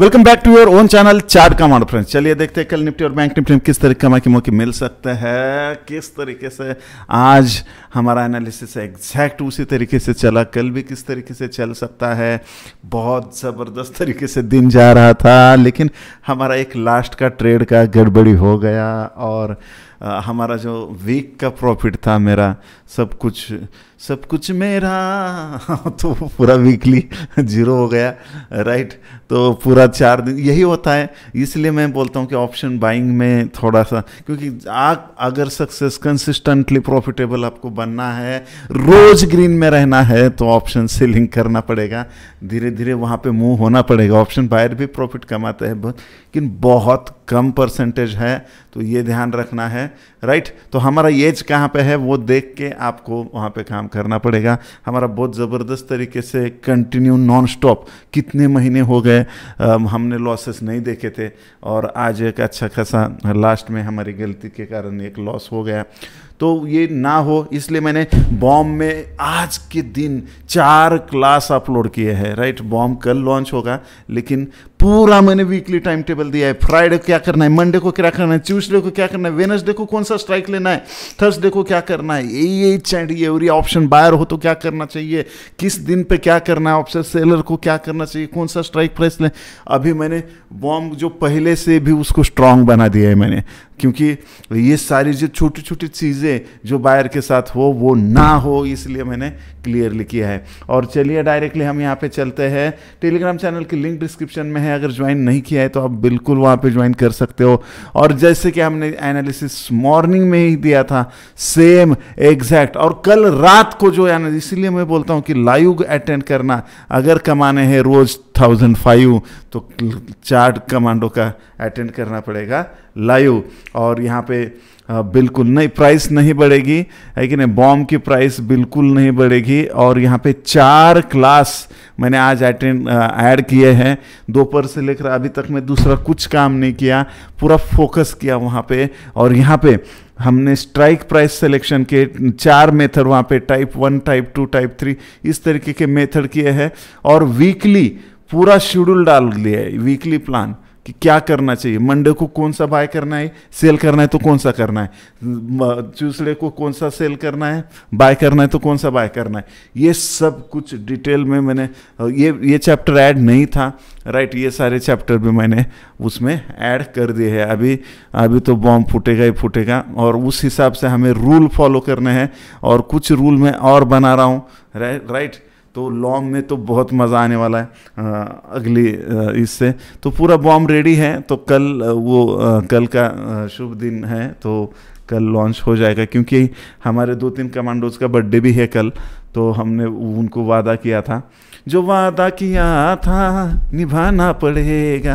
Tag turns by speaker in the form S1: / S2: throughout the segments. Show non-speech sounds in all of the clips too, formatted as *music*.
S1: Welcome back to your own channel chart command friends चलिए देखते हैं कल निफ्टी और बैंक निफ्टी में किस तरीके का के मौके मिल सकते हैं किस तरीके से आज हमारा एनालिसिस एग्जैक्ट उसी तरीके से चला कल भी किस तरीके से चल सकता है बहुत ज़बरदस्त तरीके से दिन जा रहा था लेकिन हमारा एक लास्ट का ट्रेड का गड़बड़ी हो गया और हमारा जो वीक का प्रॉफिट था मेरा सब कुछ सब कुछ मेरा *laughs* तो पूरा वीकली जीरो हो गया राइट तो पूरा चार दिन यही होता है इसलिए मैं बोलता हूँ कि ऑप्शन बाइंग में थोड़ा सा क्योंकि आप अगर सक्सेस कंसिस्टेंटली प्रॉफिटेबल आपको बनना है रोज ग्रीन में रहना है तो ऑप्शन से लिंक करना पड़ेगा धीरे धीरे वहाँ पे मूव होना पड़ेगा ऑप्शन बायर भी प्रॉफिट कमाते हैं लेकिन बहुत कम परसेंटेज है तो ये ध्यान रखना है राइट right? तो हमारा एज कहाँ पे है वो देख के आपको वहाँ पे काम करना पड़ेगा हमारा बहुत ज़बरदस्त तरीके से कंटिन्यू नॉन स्टॉप कितने महीने हो गए हमने लॉसेस नहीं देखे थे और आज एक अच्छा खासा लास्ट में हमारी गलती के कारण एक लॉस हो गया तो ये ना हो इसलिए मैंने बॉम में आज के दिन चार क्लास अपलोड किए हैं राइट बॉम कल लॉन्च होगा लेकिन पूरा मैंने वीकली टाइम टेबल दिया है फ्राइडे को क्या करना है मंडे को क्या करना है ट्यूसडे को क्या करना है वेनसडे को कौन सा स्ट्राइक लेना है थर्सडे को क्या करना है ये ये चाहिए ये ऑप्शन बायर हो तो क्या करना चाहिए किस दिन पे क्या करना है ऑप्शन सेलर को क्या करना चाहिए कौन सा स्ट्राइक प्राइस लें अभी मैंने बॉम्ब जो पहले से भी उसको स्ट्रांग बना दिया है मैंने क्योंकि ये सारी जो छोटी छोटी चीज़ें जो बायर के साथ हो वो ना हो इसलिए मैंने क्लियरली किया है और चलिए डायरेक्टली हम यहाँ पे चलते हैं टेलीग्राम चैनल की लिंक डिस्क्रिप्शन में है अगर ज्वाइन नहीं किया है तो आप बिल्कुल वहाँ पे ज्वाइन कर सकते हो और जैसे कि हमने एनालिसिस मॉर्निंग में ही दिया था सेम एग्जैक्ट और कल रात को जो है इसलिए मैं बोलता हूँ कि लाइव अटेंड करना अगर कमाने हैं रोज़ फाइव तो चार कमांडो का अटेंड करना पड़ेगा लाइव और यहाँ पे बिल्कुल नहीं प्राइस नहीं बढ़ेगी है कि नहीं बॉम्ब की प्राइस बिल्कुल नहीं बढ़ेगी और यहाँ पे चार क्लास मैंने आज अटेंड ऐड किए हैं दोपहर से लेकर अभी तक मैं दूसरा कुछ काम नहीं किया पूरा फोकस किया वहाँ पे और यहाँ पे हमने स्ट्राइक प्राइस सिलेक्शन के चार मेथड वहाँ पे type one type two type three इस तरीके के मेथड किए हैं और वीकली पूरा शेड्यूल डाल लिया है वीकली प्लान कि क्या करना चाहिए मंडे को कौन सा बाय करना है सेल करना है तो कौन सा करना है ट्यूसडे को कौन सा सेल करना है बाय करना है तो कौन सा बाय करना है ये सब कुछ डिटेल में मैंने ये ये चैप्टर ऐड नहीं था राइट ये सारे चैप्टर भी मैंने उसमें ऐड कर दिए है अभी अभी तो बॉम्ब फूटेगा ही फूटेगा और उस हिसाब से हमें रूल फॉलो करने हैं और कुछ रूल मैं और बना रहा हूँ राइट तो लॉन्ग में तो बहुत मज़ा आने वाला है अगली इससे तो पूरा बॉम्ब रेडी है तो कल वो कल का शुभ दिन है तो कल लॉन्च हो जाएगा क्योंकि हमारे दो तीन कमांडोज का बर्थडे भी है कल तो हमने उनको वादा किया था जो वादा किया था निभाना पड़ेगा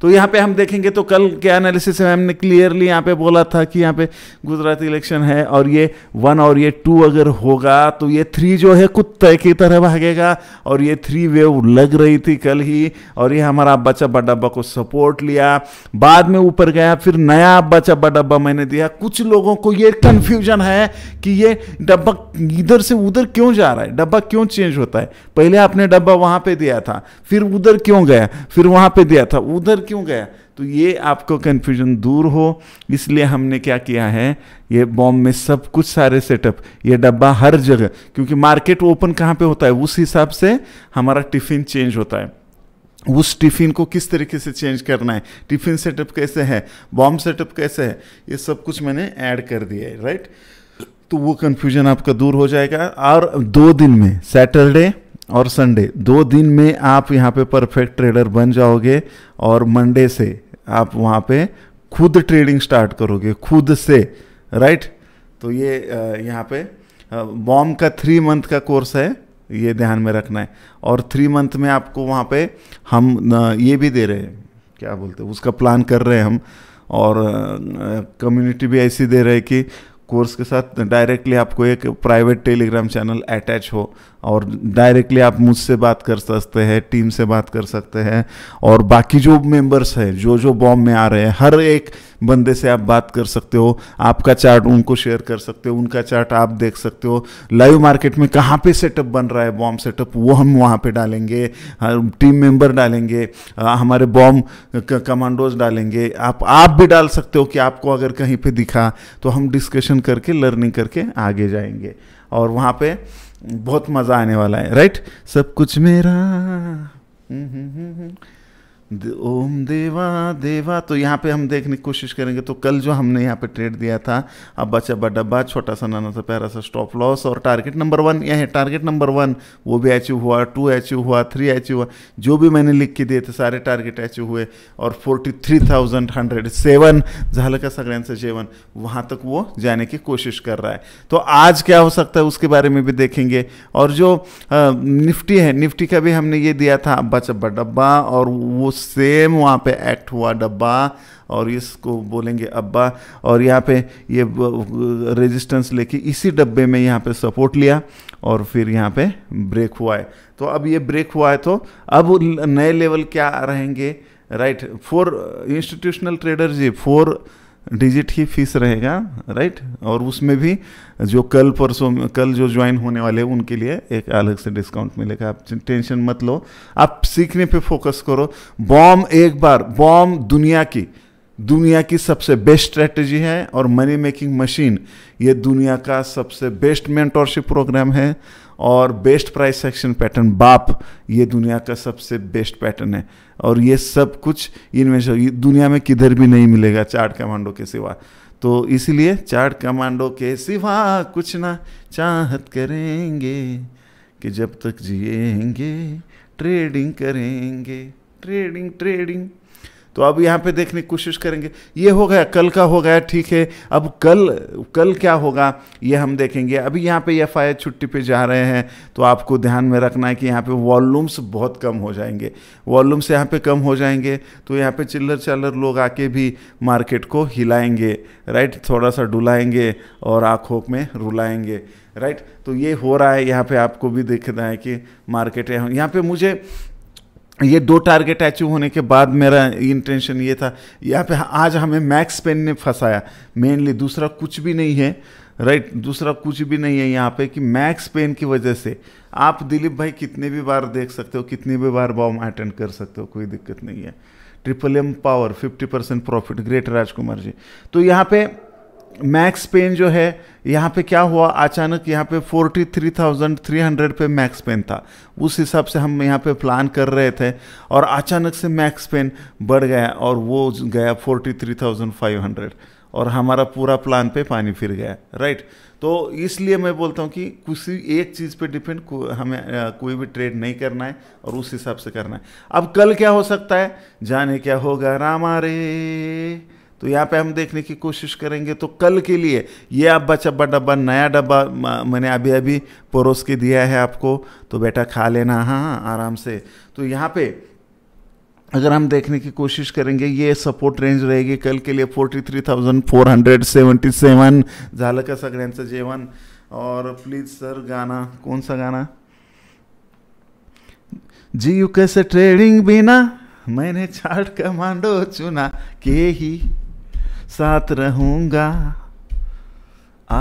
S1: तो यहाँ पे हम देखेंगे तो कल के एनालिसिस में हमने क्लियरली यहाँ पे बोला था कि यहाँ पे गुजरात इलेक्शन है और ये वन और ये टू अगर होगा तो ये थ्री जो है कुत्ते की तरह भागेगा और ये थ्री वेव लग रही थी कल ही और ये हमारा अब्बा चब्बा डब्बा को सपोर्ट लिया बाद में ऊपर गया फिर नया अब्बा चब्बा डब्बा मैंने दिया कुछ लोगों को ये कन्फ्यूजन है कि ये डब्बा इधर से उधर क्यों जा रहा है डब्बा क्यों चेंज होता है पहले आपने डब्बा वहाँ पे दिया था फिर उधर क्यों गया फिर वहाँ पे दिया था उधर क्यों गया तो ये आपको कन्फ्यूजन दूर हो इसलिए हमने क्या किया है ये बॉम्ब में सब कुछ सारे सेटअप ये डब्बा हर जगह क्योंकि मार्केट ओपन कहाँ पे होता है उस हिसाब से हमारा टिफ़िन चेंज होता है उस टिफ़िन को किस तरीके से चेंज करना है टिफ़िन सेटअप कैसे है बॉम्ब सेटअप कैसे है ये सब कुछ मैंने ऐड कर दिया है राइट तो वो कन्फ्यूजन आपका दूर हो जाएगा और दो दिन में सैटरडे और संडे दो दिन में आप यहाँ पे परफेक्ट ट्रेडर बन जाओगे और मंडे से आप वहाँ पे खुद ट्रेडिंग स्टार्ट करोगे खुद से राइट तो ये यहाँ पे बॉम का थ्री मंथ का कोर्स है ये ध्यान में रखना है और थ्री मंथ में आपको वहाँ पे हम ये भी दे रहे हैं क्या बोलते हैं उसका प्लान कर रहे हैं हम और कम्युनिटी भी ऐसी दे रहे हैं कि कोर्स के साथ डायरेक्टली आपको एक प्राइवेट टेलीग्राम चैनल अटैच हो और डायरेक्टली आप मुझसे बात कर सकते हैं टीम से बात कर सकते हैं और बाकी जो मेंबर्स हैं जो जो बॉम्ब में आ रहे हैं हर एक बंदे से आप बात कर सकते हो आपका चार्ट उनको शेयर कर सकते हो उनका चार्ट आप देख सकते हो लाइव मार्केट में कहाँ पे सेटअप बन रहा है बॉम्ब सेटअप वो हम वहाँ पे डालेंगे टीम मेंबर डालेंगे हमारे बॉम्ब कमांडोज डालेंगे आप आप भी डाल सकते हो कि आपको अगर कहीं पे दिखा तो हम डिस्कशन करके लर्निंग करके आगे जाएंगे और वहाँ पर बहुत मज़ा आने वाला है राइट सब कुछ मेरा हम्म, हम्म, हम्म, हम्म। ओम देवा देवा तो यहाँ पे हम देखने की कोशिश करेंगे तो कल जो हमने यहाँ पे ट्रेड दिया था अब बचा डब्बा छोटा सा नाना सा प्यारा सा स्टॉप लॉस और टारगेट नंबर वन यह है टारगेट नंबर वन वो भी अचीव हुआ टू अचीव हुआ थ्री अचीव हुआ जो भी मैंने लिख के दिए थे सारे टारगेट अचीव हुए और forty three thousand hundred seven झाल का से जेवन वहाँ तक वो जाने की कोशिश कर रहा है तो आज क्या हो सकता है उसके बारे में भी देखेंगे और जो निफ्टी है निफ्टी का भी हमने ये दिया था अब्बा चब्बा डब्बा और वो सेम वहाँ पे एक्ट हुआ डब्बा और इसको बोलेंगे अब्बा और यहाँ पे ये रेजिस्टेंस लेके इसी डब्बे में यहाँ पे सपोर्ट लिया और फिर यहाँ पे ब्रेक हुआ है तो अब ये ब्रेक हुआ है तो अब नए लेवल क्या रहेंगे राइट फोर इंस्टीट्यूशनल ट्रेडर जी फोर डिजिट ही फीस रहेगा राइट और उसमें भी जो कल परसों कल जो ज्वाइन होने वाले हैं उनके लिए एक अलग से डिस्काउंट मिलेगा आप टेंशन मत लो आप सीखने पे फोकस करो बॉम एक बार बॉम दुनिया की दुनिया की सबसे बेस्ट स्ट्रेटजी है और मनी मेकिंग मशीन ये दुनिया का सबसे बेस्ट मेंटोरशिप प्रोग्राम है और बेस्ट प्राइस सेक्शन पैटर्न बाप ये दुनिया का सबसे बेस्ट पैटर्न है और ये सब कुछ इनमें दुनिया में किधर भी नहीं मिलेगा चार्ट कमांडो के सिवा तो इसीलिए चार्ट कमांडो के सिवा कुछ ना चाहत करेंगे कि जब तक जिएंगे ट्रेडिंग करेंगे ट्रेडिंग ट्रेडिंग तो अब यहाँ पे देखने की कोशिश करेंगे ये हो गया कल का हो गया ठीक है अब कल कल क्या होगा ये हम देखेंगे अभी यहाँ पे एफ आई छुट्टी पे जा रहे हैं तो आपको ध्यान में रखना है कि यहाँ पे वॉल्यूम्स बहुत कम हो जाएंगे वॉल्यूम्स यहाँ पे कम हो जाएंगे तो यहाँ पे चिल्लर चालर लोग आके भी मार्केट को हिलाएंगे राइट थोड़ा सा डुलाएंगे और आँखों में रुलाएंगे राइट तो ये हो रहा है यहाँ पे आपको भी देखना है कि मार्केट यहाँ पे मुझे ये दो टारगेट अचीव होने के बाद मेरा इंटेंशन ये था यहाँ पे आज हमें मैक्स पेन ने फंसाया मेनली दूसरा कुछ भी नहीं है राइट right? दूसरा कुछ भी नहीं है यहाँ पे कि मैक्स पेन की वजह से आप दिलीप भाई कितने भी बार देख सकते हो कितने भी बार बॉम अटेंड कर सकते हो कोई दिक्कत नहीं है triple M power fifty percent profit great Rajkumar ji तो यहाँ पे मैक्स पेन जो है यहाँ पे क्या हुआ अचानक यहाँ पे 43,300 पे मैक्स पेन था उस हिसाब से हम यहाँ पे प्लान कर रहे थे और अचानक से मैक्स पेन बढ़ गया और वो गया 43,500 और हमारा पूरा प्लान पे पानी फिर गया राइट तो इसलिए मैं बोलता हूँ कि किसी एक चीज़ पे डिपेंड को हमें आ, कोई भी ट्रेड नहीं करना है और उस हिसाब से करना है अब कल क्या हो सकता है जाने क्या होगा रामा रे तो यहाँ पे हम देखने की कोशिश करेंगे तो कल के लिए ये आप बचब्बा डब्बा नया डब्बा मैंने अभी अभी परोस के दिया है आपको तो बेटा खा लेना हाँ हाँ आराम से तो यहाँ पे अगर हम देखने की कोशिश करेंगे ये सपोर्ट रेंज रहेगी कल के लिए forty three thousand four hundred seventy seven झालं का सगळ्यांचं जेवण और प्लीज सर गाना कौन सा गाना जी यू कैसे ट्रेडिंग बिना मैंने चार्ट कमांडो चुना के ही साथ रहूंगा आ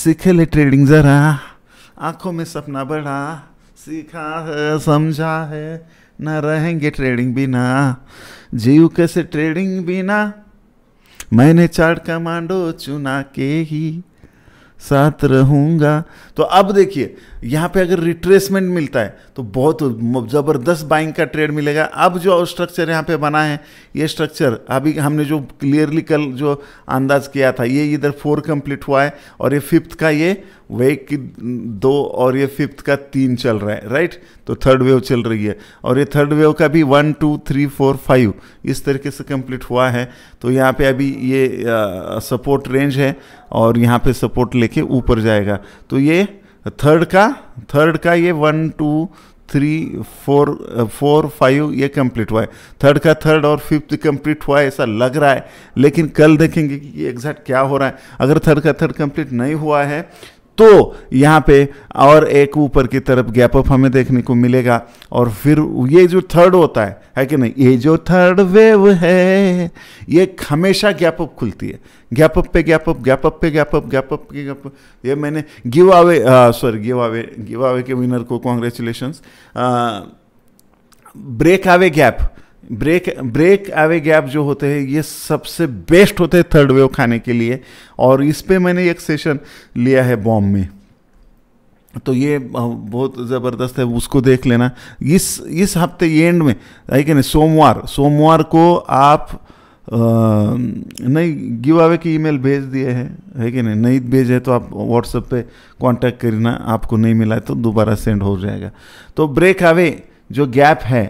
S1: सीख ले ट्रेडिंग ज़रा आंखों में सपना बढ़ा सीखा है समझा है ना रहेंगे ट्रेडिंग बिना जीव कैसे ट्रेडिंग बिना मैंने चार्ट कमांडो चुना के ही साथ रहूंगा तो अब देखिए यहाँ पे अगर रिट्रेसमेंट मिलता है तो बहुत ज़बरदस्त बाइंग का ट्रेड मिलेगा अब जो स्ट्रक्चर यहाँ पे बना है ये स्ट्रक्चर अभी हमने जो क्लियरली कल जो अंदाज किया था ये इधर फोर कंप्लीट हुआ है और ये फिफ्थ का ये वेव की दो और ये फिफ्थ का तीन चल रहा है राइट तो थर्ड वेव चल रही है और ये थर्ड वेव का भी one two three four five इस तरीके से कंप्लीट हुआ है तो यहाँ पे अभी ये सपोर्ट रेंज है और यहाँ पे सपोर्ट लेके ऊपर जाएगा तो ये थर्ड का थर्ड का ये one two three four four five ये कंप्लीट हुआ है थर्ड का थर्ड और फिफ्थ कंप्लीट हुआ है ऐसा लग रहा है लेकिन कल देखेंगे कि एग्जैक्ट क्या हो रहा है अगर थर्ड का थर्ड कंप्लीट नहीं हुआ है तो यहाँ पे और एक ऊपर की तरफ गैप अप हमें देखने को मिलेगा और फिर ये जो थर्ड होता है है कि नहीं ये जो थर्ड वेव है ये हमेशा गैप अप खुलती है गैप अप पे गैप अप गैप अप पे गैप अप गैप अप पे गैप अप ये मैंने give away sorry give away give away के विनर को congratulation break away gap break break away gap जो होते हैं ये सबसे बेस्ट होते हैं थर्ड वेव खाने के लिए और इस पर मैंने एक सेशन लिया है बॉम में तो ये बहुत ज़बरदस्त है उसको देख लेना इस इस हफ्ते एंड में है कि नहीं सोमवार सोमवार को आप आ, नहीं गिव अवे की ईमेल भेज दिए हैं है कि नहीं नहीं भेजे तो आप व्हाट्सएप पे कांटेक्ट करना आपको नहीं मिला है तो दोबारा सेंड हो जाएगा तो ब्रेक अवे जो गैप है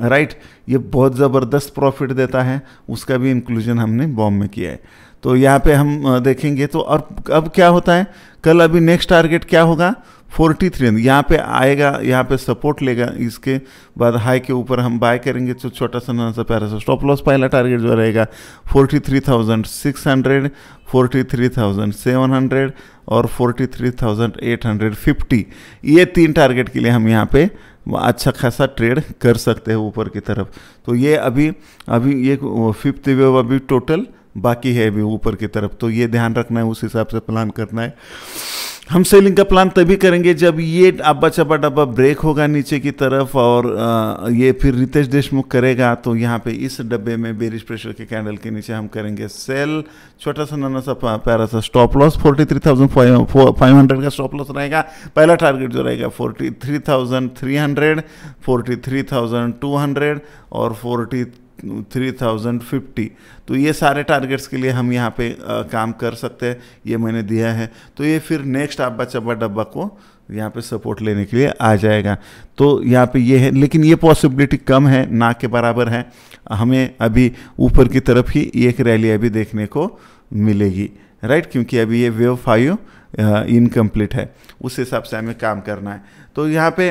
S1: राइट right? ये बहुत ज़बरदस्त प्रॉफिट देता है उसका भी इंक्लूजन हमने बॉम में किया है तो यहाँ पे हम देखेंगे तो और अब क्या होता है कल अभी नेक्स्ट टारगेट क्या होगा फोर्टी थ्री यहाँ पे आएगा यहाँ पे सपोर्ट लेगा इसके बाद हाई के ऊपर हम बाय करेंगे तो छोटा सा ना सा प्यारा सा स्टॉप लॉस पहला टारगेट जो रहेगा forty three thousand six hundred forty three thousand seven hundred और forty three thousand eight hundred fifty ये तीन टारगेट के लिए हम यहाँ पे अच्छा खासा ट्रेड कर सकते हैं ऊपर की तरफ तो ये अभी अभी ये फिफ्थ वेव अभी टोटल बाकी है अभी ऊपर की तरफ तो ये ध्यान रखना है उस हिसाब से प्लान करना है हम सेलिंग का प्लान तभी करेंगे जब ये अब्बा चब्बा डब्बा ब्रेक होगा नीचे की तरफ और ये फिर रितेश देशमुख करेगा तो यहाँ पे इस डब्बे में बेरिश प्रेशर के कैंडल के नीचे हम करेंगे सेल छोटा सा नाना सा प्यारा सा stop loss forty three thousand five hundred का स्टॉप लॉस रहेगा पहला टारगेट जो रहेगा forty three thousand three hundred forty three thousand two hundred और फोर्टी थ्री थाउजेंड फिफ्टी तो ये सारे टारगेट्स के लिए हम यहाँ पे आ, काम कर सकते हैं ये मैंने दिया है तो ये फिर नेक्स्ट आब्बा चब्बा डब्बा को यहाँ पे सपोर्ट लेने के लिए आ जाएगा तो यहाँ पे ये है लेकिन ये पॉसिबिलिटी कम है ना के बराबर है हमें अभी ऊपर की तरफ ही एक रैली अभी देखने को मिलेगी राइट क्योंकि अभी ये वेव फाइव इनकम्प्लीट है उस हिसाब से हमें काम करना है तो यहाँ पे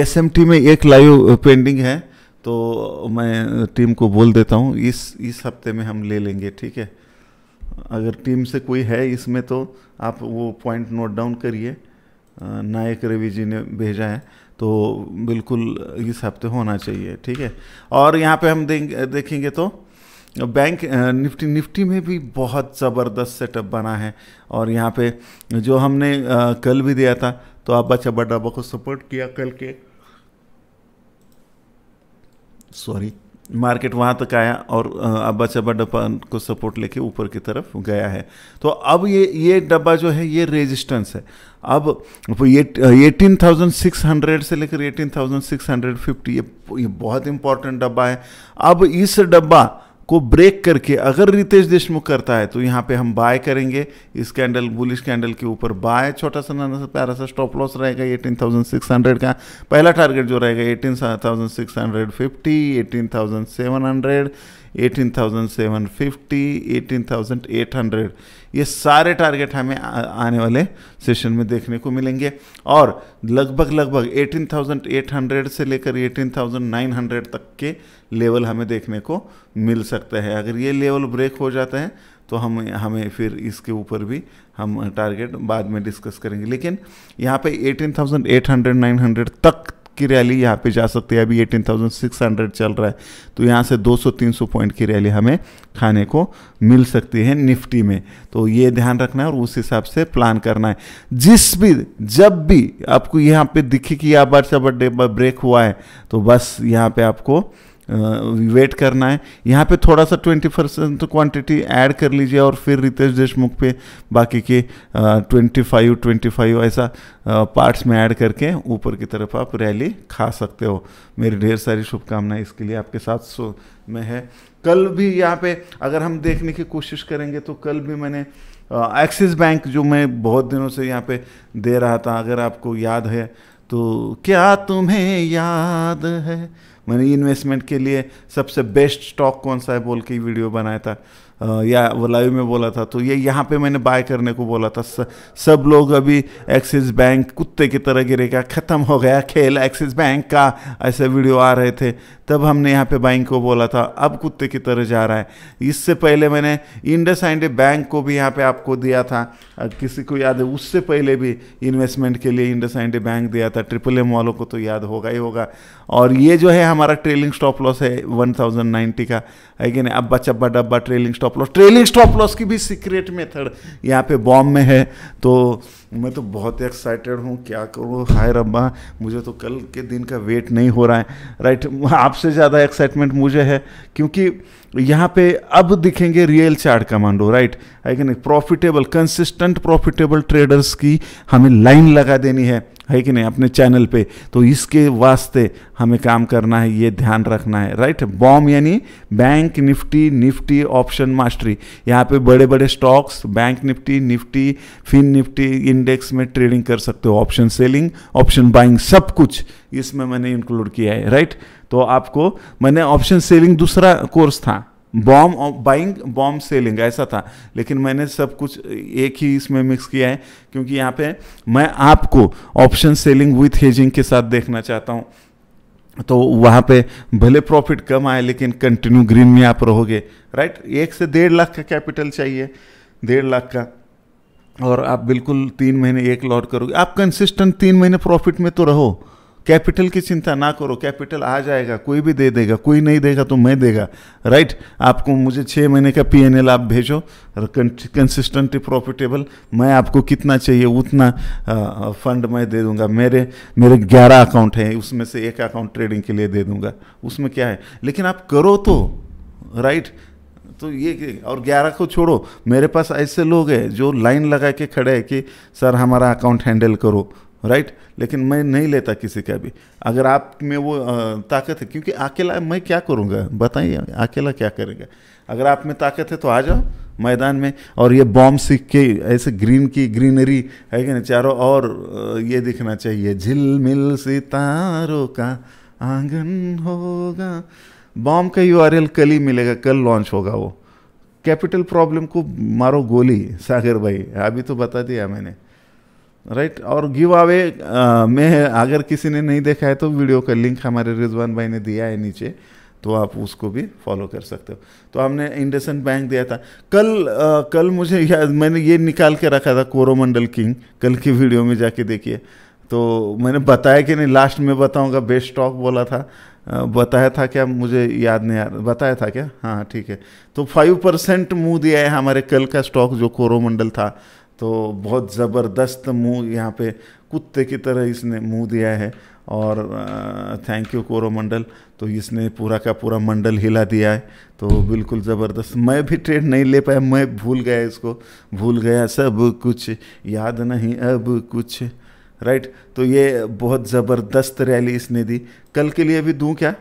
S1: एस में एक लाइव पेंडिंग है तो मैं टीम को बोल देता हूँ इस इस हफ्ते में हम ले लेंगे ठीक है अगर टीम से कोई है इसमें तो आप वो पॉइंट नोट डाउन करिए नायक रवि जी ने भेजा है तो बिल्कुल इस हफ्ते होना चाहिए ठीक है और यहाँ पे हम देंगे देखेंगे तो बैंक निफ्टी निफ्टी में भी बहुत ज़बरदस्त सेटअप बना है और यहाँ पे जो हमने कल भी दिया था तो आप बच्चा बड़ा को सपोर्ट किया कल के सॉरी मार्केट वहाँ तक आया और अब बचा डब्बा को सपोर्ट लेके ऊपर की तरफ गया है तो अब ये ये डब्बा जो है ये रेजिस्टेंस है अब ये एटीन थाउजेंड सिक्स हंड्रेड से लेकर eighteen thousand six hundred fifty ये बहुत इंपॉर्टेंट डब्बा है अब इस डब्बा को ब्रेक करके अगर रितेश देशमुख करता है तो यहाँ पे हम बाय करेंगे इस कैंडल बुलिश कैंडल के ऊपर बाय छोटा सा नाना सा प्यारा सा स्टॉप लॉस रहेगा 18,600 का पहला टारगेट जो रहेगा 18,650 18,700 18,750, 18,800 ये सारे टारगेट हमें आने वाले सेशन में देखने को मिलेंगे और लगभग लगभग 18,800 से लेकर 18,900 तक के लेवल हमें देखने को मिल सकता है अगर ये लेवल ब्रेक हो जाता है तो हम हमें फिर इसके ऊपर भी हम टारगेट बाद में डिस्कस करेंगे लेकिन यहाँ पे 18,800 900 तक की रैली यहाँ पे जा सकती है अभी एटीन थाउजेंड सिक्स हंड्रेड चल रहा है तो यहाँ से 200-300 पॉइंट की रैली हमें खाने को मिल सकती है निफ्टी में तो ये ध्यान रखना है और उस हिसाब से प्लान करना है जिस भी जब भी आपको यहाँ पे दिखे कि यहाँ बर्चा बर्थडे ब्रेक हुआ है तो बस यहाँ पे आपको वेट करना है यहाँ पे थोड़ा सा ट्वेंटी परसेंट क्वान्टिटी ऐड कर लीजिए और फिर रितेश देशमुख पे बाकी के ट्वेंटी फाइव ट्वेंटी फाइव ऐसा पार्ट्स में ऐड करके ऊपर की तरफ आप रैली खा सकते हो मेरी ढेर सारी शुभकामनाएं इसके लिए आपके साथ सो में है कल भी यहाँ पे अगर हम देखने की कोशिश करेंगे तो कल भी मैंने एक्सिस बैंक जो मैं बहुत दिनों से यहाँ पे दे रहा था अगर आपको याद है तो क्या तुम्हें याद है मैंने इन्वेस्टमेंट के लिए सबसे बेस्ट स्टॉक कौन सा है बोल के वीडियो बनाया था या वलायु में बोला था तो ये यहाँ पे मैंने बाय करने को बोला था स, सब लोग अभी एक्सिस बैंक कुत्ते की तरह गिरेगा ख़त्म हो गया खेल एक्सिस बैंक का ऐसे वीडियो आ रहे थे तब हमने यहाँ पे बैंक को बोला था अब कुत्ते की तरह जा रहा है इससे पहले मैंने इंडस एंड बैंक को भी यहाँ पे आपको दिया था किसी को याद है उससे पहले भी इन्वेस्टमेंट के लिए इंडस एंड बैंक दिया था ट्रिपल एम वालों को तो याद होगा ही होगा और ये जो है हमारा ट्रेलिंग स्टॉप लॉस है वन का है कि नहीं अब्बा चब्बा डब्बा trailing stop loss trailing stop loss की भी सीक्रेट मेथड यहाँ पे बॉम्ब में है तो मैं तो बहुत एक्साइटेड हूँ क्या करूँ हाय रब्बा मुझे तो कल के दिन का वेट नहीं हो रहा है राइट आपसे ज़्यादा एक्साइटमेंट मुझे है क्योंकि यहाँ पे अब दिखेंगे real chart commando right I can profitable consistent profitable traders की हमें लाइन लगा देनी है है कि नहीं अपने चैनल पे तो इसके वास्ते हमें काम करना है ये ध्यान रखना है राइट बॉम यानी bank Nifty Nifty option mastery यहाँ पे बड़े बड़े stocks bank Nifty Nifty Fin Nifty index में ट्रेडिंग कर सकते हो ऑप्शन सेलिंग ऑप्शन बाइंग सब कुछ इसमें मैंने इंक्लूड किया है राइट तो आपको मैंने ऑप्शन सेलिंग दूसरा कोर्स था बॉम बाइंग बॉम सेलिंग ऐसा था लेकिन मैंने सब कुछ एक ही इसमें मिक्स किया है क्योंकि यहाँ पे मैं आपको ऑप्शन सेलिंग विथ हेजिंग के साथ देखना चाहता हूँ तो वहाँ पे भले प्रॉफिट कम आए लेकिन कंटिन्यू ग्रीन में आप रहोगे राइट एक से डेढ़ लाख का कैपिटल चाहिए डेढ़ लाख का और आप बिल्कुल तीन महीने एक लॉट करोगे आप कंसिस्टेंट तीन महीने प्रॉफिट में तो रहो कैपिटल की चिंता ना करो कैपिटल आ जाएगा कोई भी दे देगा कोई नहीं देगा तो मैं देगा राइट आपको मुझे छः महीने का पी एन एल आप भेजो कंसिस्टेंटली प्रॉफिटेबल मैं आपको कितना चाहिए उतना आ, फंड मैं दे दूंगा मेरे मेरे ग्यारह अकाउंट हैं उसमें से एक अकाउंट ट्रेडिंग के लिए दे दूंगा उसमें क्या है लेकिन आप करो तो राइट तो ये और ग्यारह को छोड़ो मेरे पास ऐसे लोग हैं जो लाइन लगा के खड़े हैं कि सर हमारा अकाउंट हैंडल करो राइट लेकिन मैं नहीं लेता किसी का भी अगर आप में वो ताकत है क्योंकि अकेला मैं क्या करूँगा बताइए अकेला क्या करेगा अगर आप में ताकत है तो आ जाओ मैदान में और ये बॉम्ब सीख के ऐसे ग्रीन की ग्रीनरी है कि ना चारों और ये दिखना चाहिए झिलमिल सितारों का आंगन होगा बॉम्ब का यू कल ही मिलेगा कल लॉन्च होगा वो कैपिटल प्रॉब्लम को मारो गोली सागर भाई अभी तो बता दिया मैंने राइट और गिव अवे में अगर किसी ने नहीं देखा है तो वीडियो का लिंक हमारे रिजवान भाई ने दिया है नीचे तो आप उसको भी फॉलो कर सकते हो तो हमने इंडसन बैंक दिया था कल आ, कल मुझे याद मैंने ये निकाल के रखा था कोरोमंडल किंग कल की वीडियो में जाके देखिए तो मैंने बताया कि नहीं लास्ट में बताऊंगा बेस्ट स्टॉक बोला था आ, बताया था क्या मुझे याद नहीं आ रहा बताया था क्या हाँ ठीक है तो फाइव परसेंट मुँह दिया है हमारे कल का स्टॉक जो कोरोमंडल था तो बहुत ज़बरदस्त मुंह यहाँ पे कुत्ते की तरह इसने मुंह दिया है और थैंक यू कोरोमंडल तो इसने पूरा का पूरा मंडल हिला दिया है तो बिल्कुल ज़बरदस्त मैं भी ट्रेड नहीं ले पाया मैं भूल गया इसको भूल गया सब कुछ याद नहीं अब कुछ राइट तो ये बहुत ज़बरदस्त रैली इसने दी कल के लिए भी दूँ क्या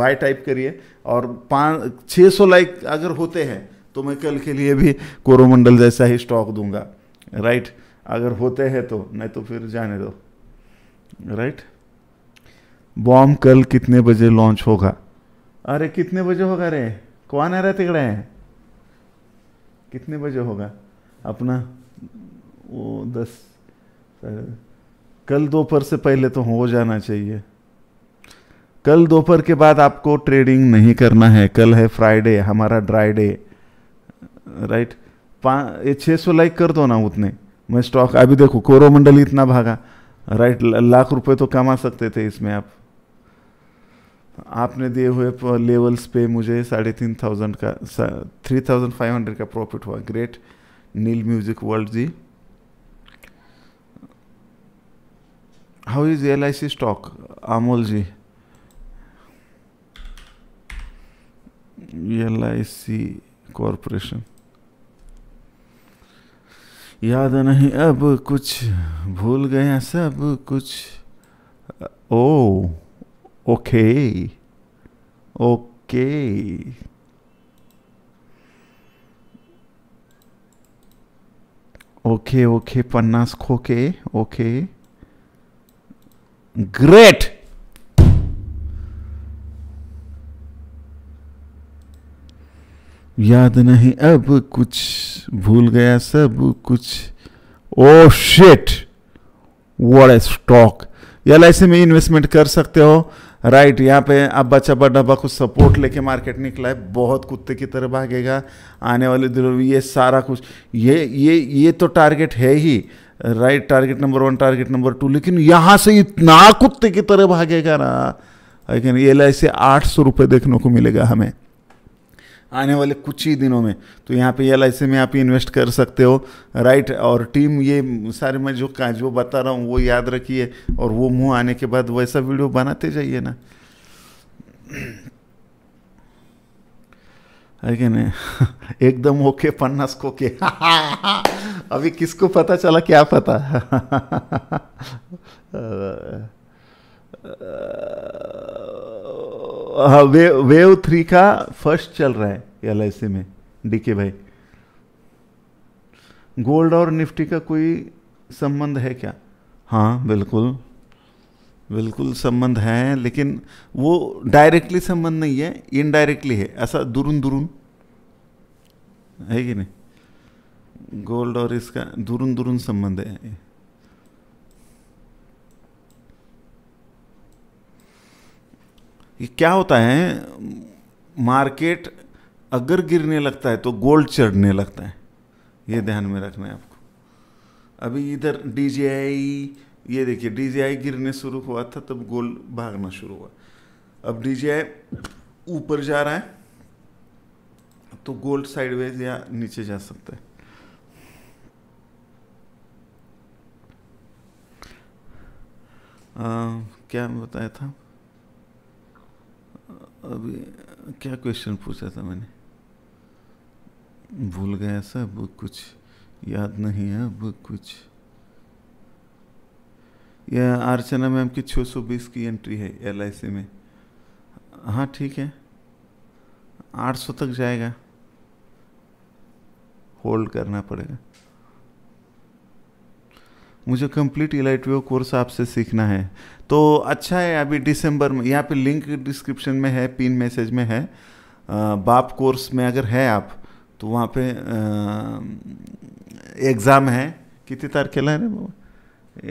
S1: वाई टाइप करिए और पाँच छः सौ लाइक अगर होते हैं तो मैं कल के लिए भी कोरोमंडल जैसा ही स्टॉक दूंगा राइट अगर होते हैं तो नहीं तो फिर जाने दो राइट बॉम्ब कल कितने बजे लॉन्च होगा अरे कितने बजे होगा रे कौन आ रहा है कितने बजे होगा अपना वो दस कल दोपहर से पहले तो हो जाना चाहिए कल दोपहर के बाद आपको ट्रेडिंग नहीं करना है कल है फ्राइडे हमारा ड्राई डे राइट right? ये छः सौ लाइक कर दो ना उतने मैं स्टॉक अभी देखो कोरोमंडल इतना भागा राइट लाख रुपए तो कमा सकते थे इसमें आप आपने दिए हुए लेवल्स पे मुझे साढ़े तीन थाउजेंड का थ्री थाउजेंड फाइव हंड्रेड का प्रॉफिट हुआ great Neel music world ji how is L I C stock Amol ji L I C corporation याद नहीं अब कुछ भूल गया सब कुछ oh okay okay okay okay पन्नास खोके ओके ग्रेट याद नहीं अब कुछ भूल गया सब कुछ ओ शेट वर्ड ए स्टॉक या ऐसे में इन्वेस्टमेंट कर सकते हो राइट right, यहाँ पे अब्बा चब्बा डब्बा कुछ सपोर्ट लेके मार्केट निकला है बहुत कुत्ते की तरह भागेगा आने वाले दिनों में ये सारा कुछ ये ये ये तो टारगेट है ही right target number one target number two लेकिन यहाँ से इतना कुत्ते की तरह भागेगा ना लेकिन ये सी आठ सौ रुपये देखने को मिलेगा हमें आने वाले कुछ ही दिनों में तो यहाँ पे एल में आप इन्वेस्ट कर सकते हो राइट और टीम ये सारे मैं जो का जो बता रहा हूँ वो याद रखिए और वो मुँह आने के बाद वैसा वीडियो बनाते जाइए ना है नहीं *laughs* एकदम ओके पन्ना को के *laughs* अभी किसको पता चला क्या पता *laughs* हाँ, वे, वेव थ्री का फर्स्ट चल रहा है एल में डीके भाई गोल्ड और निफ्टी का कोई संबंध है क्या हाँ बिल्कुल बिल्कुल संबंध है लेकिन वो डायरेक्टली संबंध नहीं है इनडायरेक्टली है ऐसा दुरुन दुरुन है कि नहीं गोल्ड और इसका दुरुन दुरुन संबंध है ये क्या होता है मार्केट अगर गिरने लगता है तो गोल्ड चढ़ने लगता है ये ध्यान में रखना है आपको अभी इधर डी ये देखिए डी गिरने शुरू हुआ था तब गोल्ड भागना शुरू हुआ अब डी ऊपर जा रहा है तो गोल्ड साइडवेज या नीचे जा सकता है आ, क्या बताया था अभी क्या क्वेश्चन पूछा था मैंने भूल गया सब कुछ याद नहीं है अब कुछ यह अर्चना मैम की 620 की एंट्री है एल में हाँ ठीक है 800 तक जाएगा होल्ड करना पड़ेगा मुझे कंप्लीट एल कोर्स आपसे सीखना है तो अच्छा है अभी दिसंबर में यहाँ पे लिंक डिस्क्रिप्शन में है पिन मैसेज में है बाप कोर्स में अगर है आप तो वहाँ पे एग्ज़ाम है कितनी तारीख खेला है ना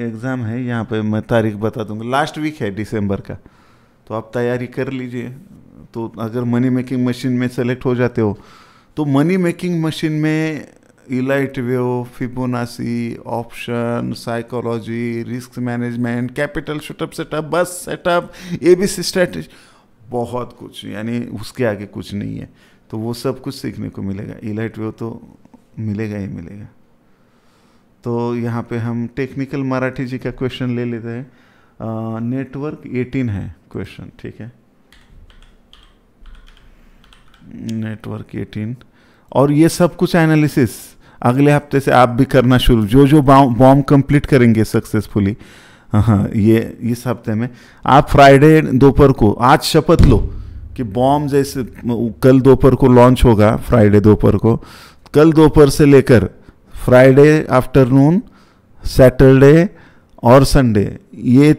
S1: एग्ज़ाम है यहाँ पे मैं तारीख बता दूंगा लास्ट वीक है दिसंबर का तो आप तैयारी कर लीजिए तो अगर मनी मेकिंग मशीन में सेलेक्ट हो जाते हो तो मनी मेकिंग मशीन में Elliott wave Fibonacci option psychology risk management capital shoot up setup बस setup A B C strategy बहुत कुछ यानी उसके आगे कुछ नहीं है तो वो सब कुछ सीखने को मिलेगा इलाइट वेव तो मिलेगा ही मिलेगा तो यहाँ पे हम टेक्निकल मराठी जी का क्वेश्चन ले लेते हैं नेटवर्क एटीन है क्वेश्चन ठीक है नेटवर्क एटीन और ये सब कुछ एनालिसिस अगले हफ्ते से आप भी करना शुरू जो जो बॉम्ब कंप्लीट करेंगे सक्सेसफुली हाँ ये इस हफ्ते में आप फ्राइडे दोपहर को आज शपथ लो कि बॉम्ब जैसे कल दोपहर को लॉन्च होगा फ्राइडे दोपहर को कल दोपहर से लेकर फ्राइडे आफ्टरनून सैटरडे और संडे ये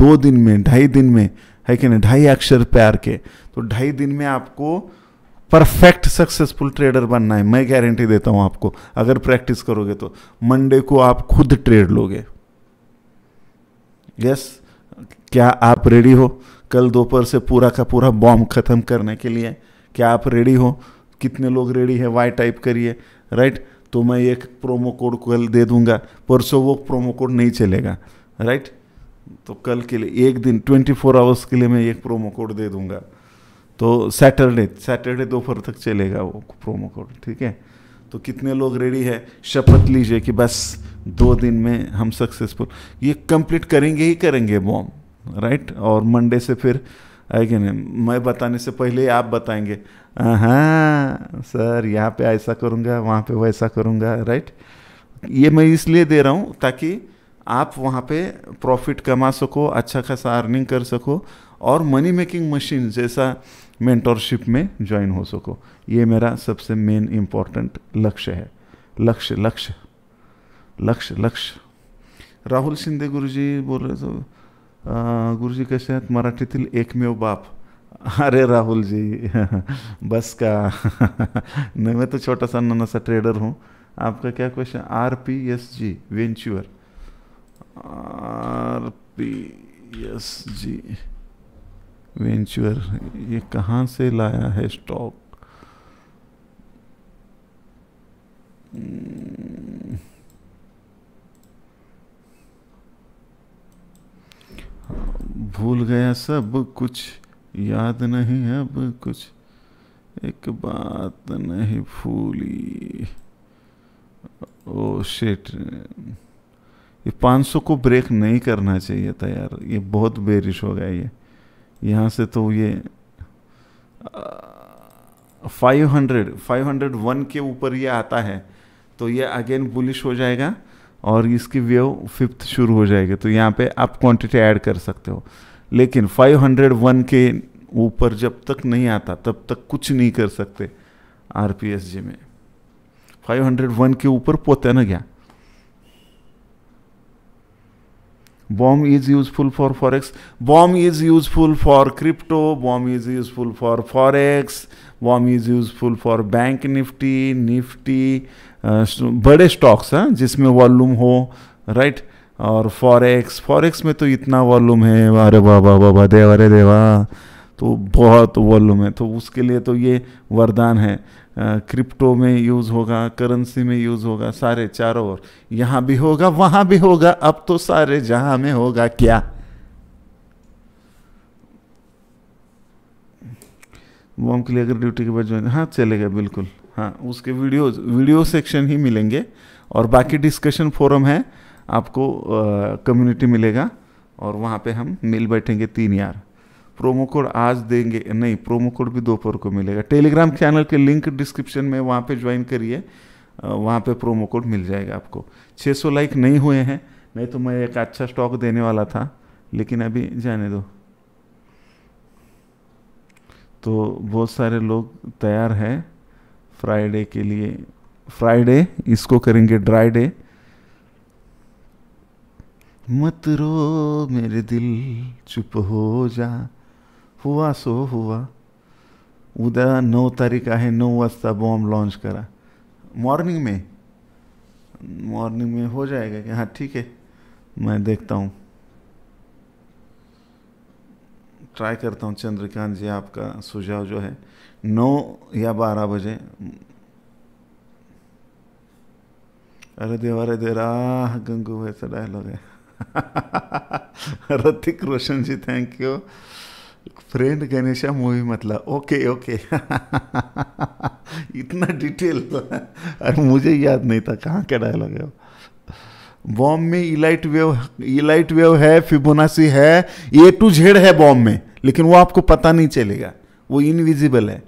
S1: दो दिन में ढाई दिन में है कि नहीं ढाई अक्षर प्यार के तो ढाई दिन में आपको परफेक्ट सक्सेसफुल ट्रेडर बनना है मैं गारंटी देता हूं आपको अगर प्रैक्टिस करोगे तो मंडे को आप खुद ट्रेड लोगे यस क्या आप रेडी हो कल दोपहर से पूरा का पूरा बॉम्ब ख़त्म करने के लिए क्या आप रेडी हो कितने लोग रेडी है वाई टाइप करिए राइट तो मैं एक प्रोमो कोड कल दे दूंगा परसों वो प्रोमो कोड नहीं चलेगा राइट तो कल के लिए एक दिन 24 फोर आवर्स के लिए मैं एक प्रोमो कोड दे दूंगा तो सैटरडे सैटरडे दोपहर तक चलेगा वो प्रोमो कोड ठीक है तो कितने लोग रेडी है शपथ लीजिए कि बस दो दिन में हम सक्सेसफुल ये कंप्लीट करेंगे ही करेंगे बॉम राइट और मंडे से फिर आएगी नहीं मैं बताने से पहले आप बताएंगे हाँ सर यहाँ पे ऐसा करूँगा वहाँ पे वैसा करूँगा राइट ये मैं इसलिए दे रहा हूँ ताकि आप वहाँ पे प्रॉफिट कमा सको अच्छा खासा अर्निंग कर सको और मनी मेकिंग मशीन जैसा मेंटोरशिप में ज्वाइन हो सको ये मेरा सबसे मेन इम्पोर्टेंट लक्ष्य है लक्ष्य लक्ष्य लक्ष्य लक्ष्य राहुल शिंदे गुरुजी बोल रहे तो गुरुजी कसे आहेत मराठीतील एकमेव बाप अरे राहुल जी *laughs* बस का *laughs* नहीं मैं तो छोटा सा नाना सा ट्रेडर हूँ आपका क्या question R P S G venture R P S G venture ये कहाँ से लाया है स्टॉक हाँ, भूल गया सब कुछ याद नहीं अब कुछ एक बात नहीं भूली ओ शेट ये 500 को ब्रेक नहीं करना चाहिए था यार ये बहुत बेरिश हो गया ये यहाँ से तो ये five hundred five hundred one के ऊपर ये आता है तो ये अगेन बुलिश हो जाएगा और इसकी वेव फिफ्थ शुरू हो जाएगी तो यहाँ पे आप क्वांटिटी ऐड कर सकते हो लेकिन 501 के ऊपर जब तक नहीं आता तब तक कुछ नहीं कर सकते आर में 501 के ऊपर पोते ना गया bomb is useful for forex bomb is useful for crypto bomb is useful for forex bomb is useful for bank nifty nifty बड़े स्टॉक्स हैं जिसमें वॉल्यूम हो राइट और फॉरेक्स फॉरेक्स में तो इतना वॉल्यूम है अरे वाह वाह वाह देवा अरे देवा तो बहुत वॉल्यूम है तो उसके लिए तो ये वरदान है क्रिप्टो में यूज़ होगा करेंसी में यूज़ होगा सारे चारों ओर यहाँ भी होगा वहाँ भी होगा अब तो सारे जहाँ में होगा क्या हम के लिए अगर ड्यूटी के बाद ज्वाइन हाँ चलेगा बिल्कुल हाँ उसके वीडियो वीडियो सेक्शन ही मिलेंगे और बाकी डिस्कशन फोरम है आपको कम्युनिटी मिलेगा और वहाँ पे हम मिल बैठेंगे तीन यार प्रोमो कोड आज देंगे नहीं प्रोमो कोड भी दोपहर को मिलेगा टेलीग्राम चैनल के लिंक डिस्क्रिप्शन में वहाँ पे ज्वाइन करिए वहाँ पे प्रोमो कोड मिल जाएगा आपको 600 लाइक नहीं हुए हैं नहीं तो मैं एक अच्छा स्टॉक देने वाला था लेकिन अभी जाने दो तो बहुत सारे लोग तैयार हैं फ्राइडे के लिए फ्राइडे इसको करेंगे ड्राई डे मत रो मेरे दिल चुप हो जा हुआ सो हुआ उधर नौ तारीख है नौ वजता बॉम्ब लॉन्च करा मॉर्निंग में मॉर्निंग में हो जाएगा कि हाँ ठीक है मैं देखता हूँ ट्राई करता हूँ चंद्रकांत जी आपका सुझाव जो है नौ या बारह बजे अरे दे अरे दे राह गंगू ऐसा डायलॉग है *laughs* Hrithik Roshan ji thank you friend Ganesha movie मतलब ओके ओके *laughs* इतना डिटेल तो अरे मुझे याद नहीं था कहाँ का डायलॉग है बॉम्ब में इलाइट वेव इलाइट वेव है फिबोनासी है ए टू जेड है बॉम्ब में लेकिन वो आपको पता नहीं चलेगा वो इनविजिबल है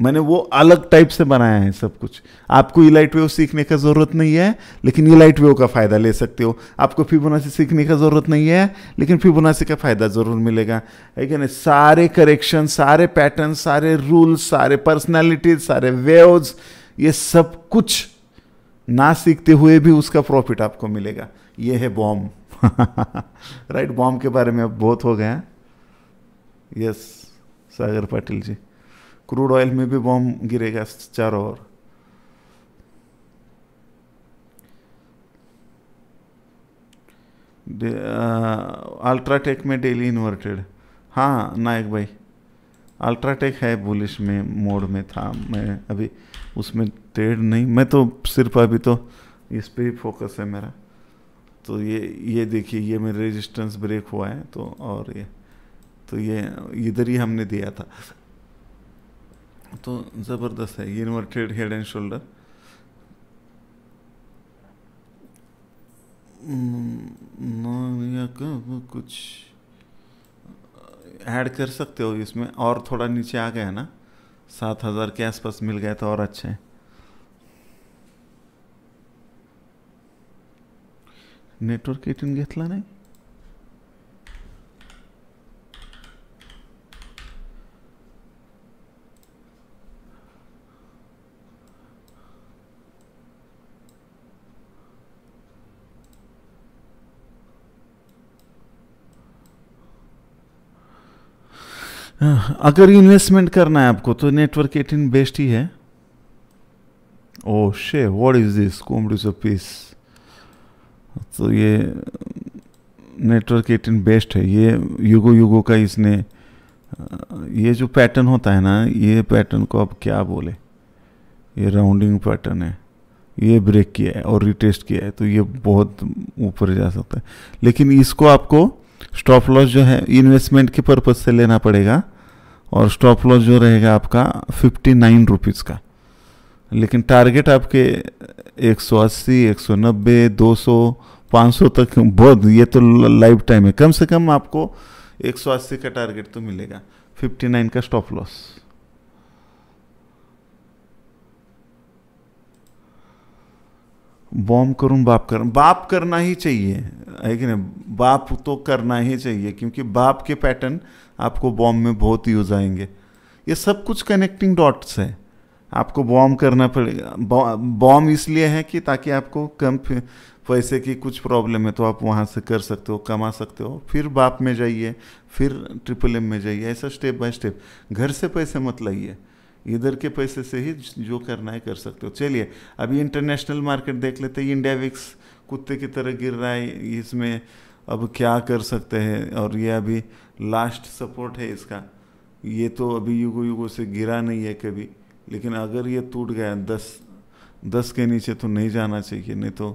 S1: मैंने वो अलग टाइप से बनाया है सब कुछ आपको ई लाइट वेव सीखने का ज़रूरत नहीं है लेकिन ई लाइट वेव का फ़ायदा ले सकते हो आपको फिबोनाची सीखने का ज़रूरत नहीं है लेकिन फिबोनाची का फ़ायदा ज़रूर मिलेगा है ना सारे करेक्शन सारे पैटर्न सारे रूल्स सारे पर्सनैलिटीज सारे वेव्स ये सब कुछ ना सीखते हुए भी उसका प्रॉफिट आपको मिलेगा ये है बॉम्ब राइट बॉम्ब के बारे में अब बहुत हो गया yes Sagar Patil ji crude oil में भी बॉम्ब गिरेगा चार और अल्ट्राटेक में डेली इन्वर्टेड हाँ नायक भाई अल्ट्राटेक है बुलिश में मोड में था मैं अभी उसमें ट्रेड नहीं मैं तो सिर्फ अभी तो इस पर ही फोकस है मेरा तो ये ये देखिए ये मेरा रेजिस्टेंस ब्रेक हुआ है तो और ये तो ये इधर ही हमने दिया था तो ज़बरदस्त है ये इन्वर्टेड हेड एंड शोल्डर कुछ ऐड कर सकते हो इसमें और थोड़ा नीचे आ गया ना सात हज़ार के आसपास मिल गया तो और अच्छा है नेटवर्क एटीन घेतला नाही हाँ, अगर इन्वेस्टमेंट करना है आपको तो नेटवर्क एटीन बेस्ट ही है ओ शे व्हाट इज दिस कोमडूज अ पीस तो ये नेटवर्क एटीन बेस्ट है ये युगो युगो का इसने ये जो पैटर्न होता है ना ये पैटर्न को आप क्या बोले ये राउंडिंग पैटर्न है ये ब्रेक किया है और रिटेस्ट किया है तो ये बहुत ऊपर जा सकता है लेकिन इसको आपको स्टॉप लॉस जो है इन्वेस्टमेंट के पर्पज से लेना पड़ेगा और स्टॉप लॉस जो रहेगा आपका फिफ्टी नाइन रुपीज़ का लेकिन टारगेट आपके एक एक सौ सौ अस्सी नब्बे दो सौ पाँच सौ तक बहुत ये तो लाइफ टाइम है कम से कम आपको एक सौ अस्सी का टारगेट तो मिलेगा फिफ्टी नाइन का स्टॉप लॉस बॉम्ब करूँ बाप कर बाप करना ही चाहिए है कि नहीं बाप तो करना ही चाहिए क्योंकि बाप के पैटर्न आपको बॉम्ब में बहुत यूज आएंगे ये सब कुछ कनेक्टिंग डॉट्स है आपको बॉम्ब करना पड़ेगा बॉम्ब इसलिए है कि ताकि आपको कम पैसे की कुछ प्रॉब्लम है तो आप वहाँ से कर सकते हो कमा सकते हो फिर बाप में जाइए फिर ट्रिपल एम में जाइए ऐसा स्टेप बाय स्टेप घर से पैसे मत लाइए इधर के पैसे से ही जो करना है कर सकते हो चलिए अभी इंटरनेशनल मार्केट देख लेते हैं इंडिया विक्स कुत्ते की तरह गिर रहा है इसमें अब क्या कर सकते हैं और ये अभी लास्ट सपोर्ट है इसका ये तो अभी युगो युगो से गिरा नहीं है कभी लेकिन अगर ये टूट गया दस दस के नीचे तो नहीं जाना चाहिए नहीं तो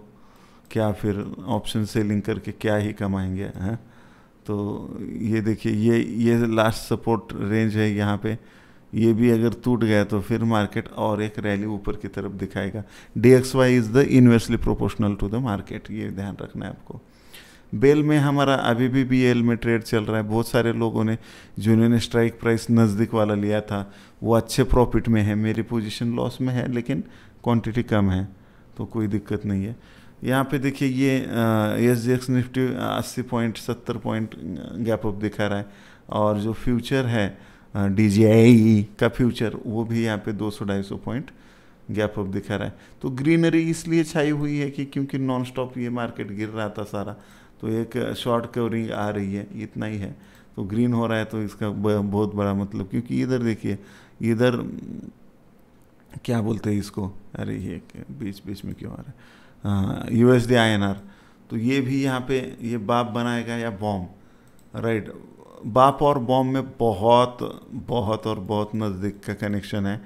S1: क्या फिर ऑप्शन सेलिंग करके क्या ही कमाएंगे हैं तो ये देखिए ये ये लास्ट सपोर्ट रेंज है यहाँ पे ये भी अगर टूट गया तो फिर मार्केट और एक रैली ऊपर की तरफ दिखाएगा D X Y is the inversely proportional to the market ये ध्यान रखना है आपको बेल में हमारा अभी भी बी एल में ट्रेड चल रहा है बहुत सारे लोगों ने जिन्होंने स्ट्राइक प्राइस नज़दीक वाला लिया था वो अच्छे प्रॉफिट में है मेरी पोजिशन लॉस में है लेकिन क्वान्टिटी कम है तो कोई दिक्कत नहीं है यहाँ पे देखिए ये एस जी एक्स निफ्टी अस्सी पॉइंट सत्तर पॉइंट गैप अप दिखा रहा है और जो फ्यूचर है डी जी आई का फ्यूचर वो भी यहाँ पे 200-250 पॉइंट गैप अप दिखा रहा है तो ग्रीनरी इसलिए छाई हुई है कि क्योंकि नॉन स्टॉप ये मार्केट गिर रहा था सारा तो एक शॉर्ट कवरिंग आ रही है इतना ही है तो ग्रीन हो रहा है तो इसका बहुत बड़ा मतलब क्योंकि इधर देखिए इधर क्या बोलते हैं इसको अरे ये बीच बीच में क्यों आ रहा है U S D I N R तो ये भी यहाँ पे ये बाप बनाएगा या बॉम्ब राइट बाप और बॉम में बहुत बहुत और बहुत नज़दीक का कनेक्शन है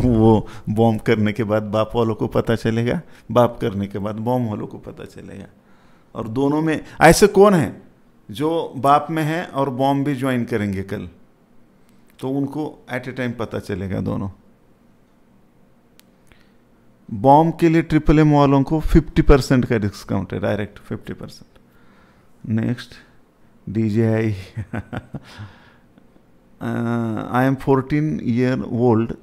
S1: *laughs* वो बॉम करने के बाद बाप वालों को पता चलेगा बाप करने के बाद बॉम वालों को पता चलेगा और दोनों में ऐसे कौन है जो बाप में है और बॉम भी ज्वाइन करेंगे कल तो उनको एट ए टाइम पता चलेगा दोनों बॉम के लिए ट्रिपल एम वालों को 50 परसेंट का डिस्काउंट है direct 50 percent next DJI. *laughs* uh, I am 14 year old.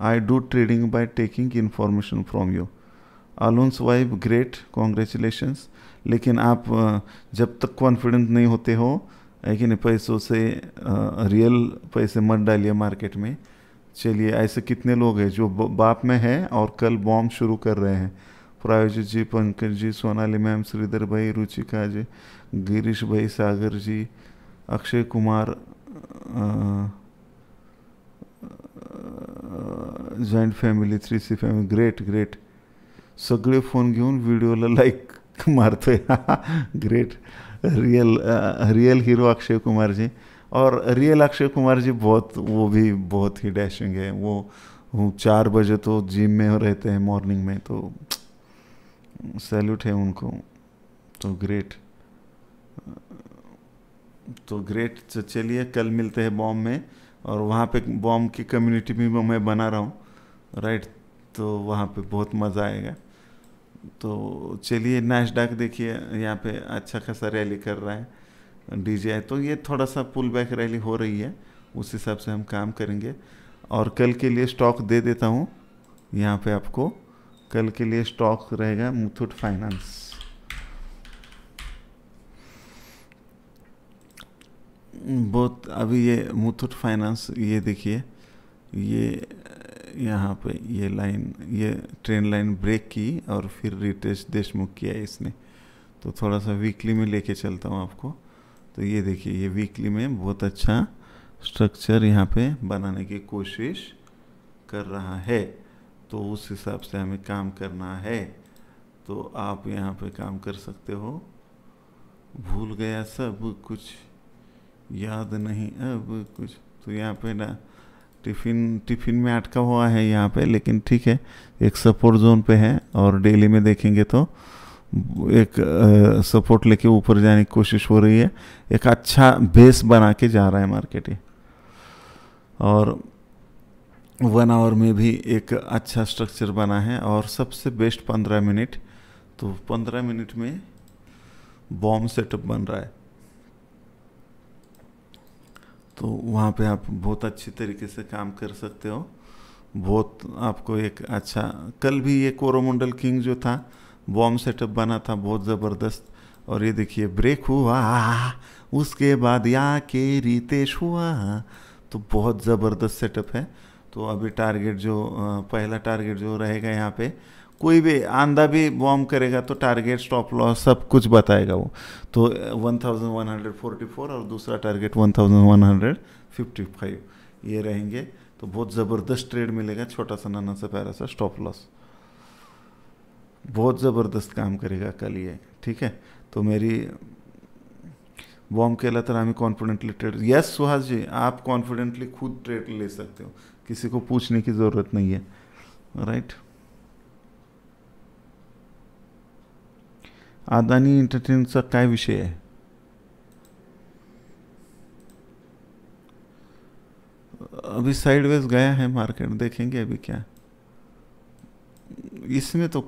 S1: I do trading by taking information from you. आलोन्स वाइब ग्रेट कॉन्ग्रेचुलेशंस लेकिन आप uh, जब तक कॉन्फिडेंट नहीं होते हो लेकिन पैसों से रियल uh, पैसे मत डालिए मार्केट में चलिए ऐसे कितने लोग हैं जो बाप में हैं और कल बॉम्ब शुरू कर रहे हैं प्रायोजित जी पंकज जी सोनाली मैम श्रीधर भाई रुचिका जी गिरीश भाई Sagar ji Akshay Kumar joint family three C family great great सगळे फोन घेऊन व्हिडिओला लाईक मारतोय *laughs* great real real hero Akshay Kumar ji और रियल अक्षय कुमार जी बहुत वो भी बहुत ही डैशिंग है वो वो चार बजे तो जिम में रहते हैं मॉर्निंग में तो सैल्यूट है उनको तो ग्रेट तो ग्रेट तो चलिए कल मिलते हैं बॉम में और वहाँ पे बॉम की कम्युनिटी भी मैं बना रहा हूँ राइट तो वहाँ पे बहुत मज़ा आएगा तो चलिए डाक देखिए यहाँ पे अच्छा खासा रैली कर रहा है डीजे तो ये थोड़ा सा पुल बैक रैली हो रही है उस हिसाब से हम काम करेंगे और कल के लिए स्टॉक दे देता हूँ यहाँ पे आपको कल के लिए स्टॉक रहेगा मुथुट फाइनेंस बहुत अभी ये मुथुट फाइनेंस ये देखिए ये यहाँ पे ये लाइन ये ट्रेन लाइन ब्रेक की और फिर रितेश देशमुख किया इसने तो थोड़ा सा वीकली में लेके चलता हूँ आपको तो ये देखिए ये वीकली में बहुत अच्छा स्ट्रक्चर यहाँ पे बनाने की कोशिश कर रहा है तो उस हिसाब से हमें काम करना है तो आप यहाँ पे काम कर सकते हो भूल गया सब कुछ याद नहीं अब कुछ तो यहाँ पे ना टिफिन टिफिन में अटका हुआ है यहाँ पे लेकिन ठीक है एक सपोर्ट जोन पे है और डेली में देखेंगे तो एक सपोर्ट लेके ऊपर जाने की कोशिश हो रही है एक अच्छा बेस बना के जा रहा है मार्केट ये और वन आवर में भी एक अच्छा स्ट्रक्चर बना है और सबसे बेस्ट पंद्रह मिनट तो पंद्रह मिनट में बॉम्ब सेटअप बन रहा है तो वहाँ पे आप बहुत अच्छी तरीके से काम कर सकते हो बहुत आपको एक अच्छा कल भी ये कोरोमंडल किंग जो था बॉम्ब सेटअप बना था बहुत ज़बरदस्त और ये देखिए ब्रेक हुआ उसके बाद या के रितेश हुआ तो बहुत ज़बरदस्त सेटअप है तो अभी टारगेट जो पहला टारगेट जो रहेगा यहाँ पे कोई भी आंधा भी बॉम्ब करेगा तो टारगेट स्टॉप लॉस सब कुछ बताएगा वो तो 1144 uh, और दूसरा टारगेट 1155 ये रहेंगे तो बहुत ज़बरदस्त ट्रेड मिलेगा छोटा सा नाना सा प्यारा सा स्टॉप लॉस बहुत ज़बरदस्त काम करेगा कल ये ठीक है तो मेरी बॉम्ब केला तर आम्ही confidently trade yes Suhas ji आप कॉन्फिडेंटली खुद ट्रेड ले सकते हो किसी को पूछने की ज़रूरत नहीं है राइट right? अदानी एंटरटेनचा काय विषय आहे अभी साइडवेज गया है मार्केट देखेंगे अभी क्या इसमें तो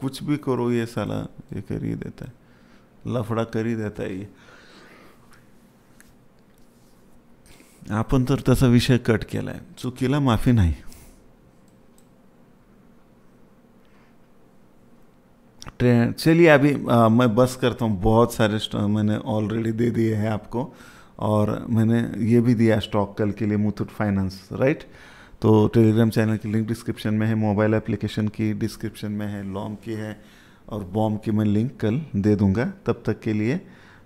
S1: कुछ भी करो ये साला ये कर ही देता है लफड़ा कर देता है ये आपण तर तसा विषय कट केला आहे चुकीला माफी नाही ट्रेन चलिए अभी आ, मैं बस करता हूँ बहुत सारे मैंने ऑलरेडी दे दिए हैं आपको और मैंने ये भी दिया स्टॉक कल के लिए मुथुट फाइनेंस राइट तो टेलीग्राम चैनल की लिंक डिस्क्रिप्शन में है मोबाइल एप्लीकेशन की डिस्क्रिप्शन में है लॉम की है और बॉम की मैं लिंक कल दे दूंगा तब तक के लिए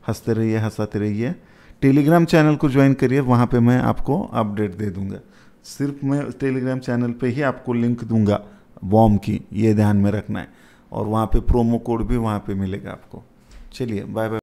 S1: हंसते रहिए हंसाते रहिए टेलीग्राम चैनल को ज्वाइन करिए वहाँ पे मैं आपको अपडेट दे दूंगा सिर्फ मैं टेलीग्राम चैनल पे ही आपको लिंक दूंगा बॉम की ये ध्यान में रखना है और वहाँ पे प्रोमो कोड भी वहाँ पे मिलेगा आपको चलिए बाय बाय